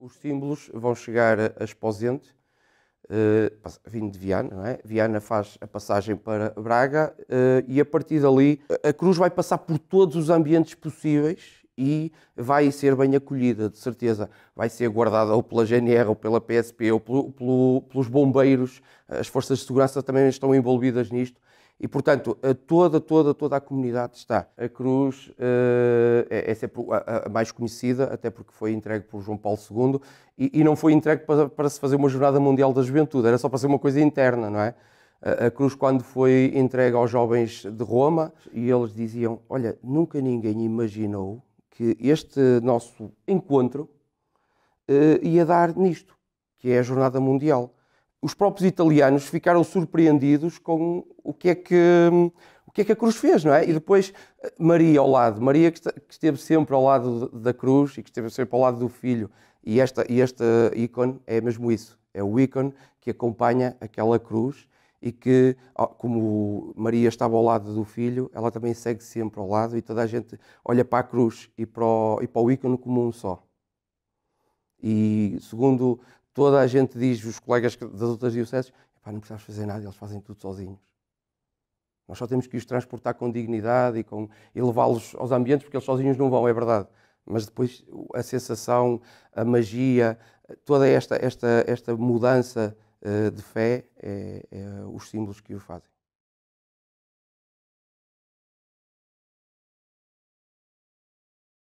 Os símbolos vão chegar a Esposente, eh, vindo de Viana, não é? Viana faz a passagem para Braga eh, e a partir dali a cruz vai passar por todos os ambientes possíveis e vai ser bem acolhida, de certeza. Vai ser guardada ou pela GNR, ou pela PSP, ou pelo, pelo, pelos bombeiros. As forças de segurança também estão envolvidas nisto. E, portanto, a toda, toda, toda a comunidade está. A cruz uh, é, é, sempre a, a, mais conhecida, até porque foi entregue por João Paulo II e, e não foi entregue para, para, se fazer uma Jornada Mundial da Juventude, era só para ser uma coisa interna, não é? A, a cruz, quando foi entregue aos jovens de Roma, e eles diziam: Olha, nunca ninguém imaginou que este nosso encontro uh, ia dar nisto, que é a Jornada Mundial os próprios italianos ficaram surpreendidos com o que é que o que é que a cruz fez, não é? E depois eh, Maria ao lado, Maria que esteve sempre ao lado da cruz e que esteve sempre ao lado do filho. E esta e esta ícone é mesmo isso, é o ícone que acompanha aquela cruz e que como Maria estava ao lado do filho, ela também segue sempre ao lado e toda a gente olha para a cruz e para o, e para o ícone como um só. E segundo toda a gente diz, os colegas das outras dioceses, não precisamos fazer nada, eles fazem tudo sozinhos. Nós só temos que os transportar com dignidade e, com, e levá-los aos ambientes, porque eles sozinhos não vão, é verdade. Mas depois a sensação, a magia, toda esta, esta, esta mudança eh, de fé é, é os símbolos que o fazem.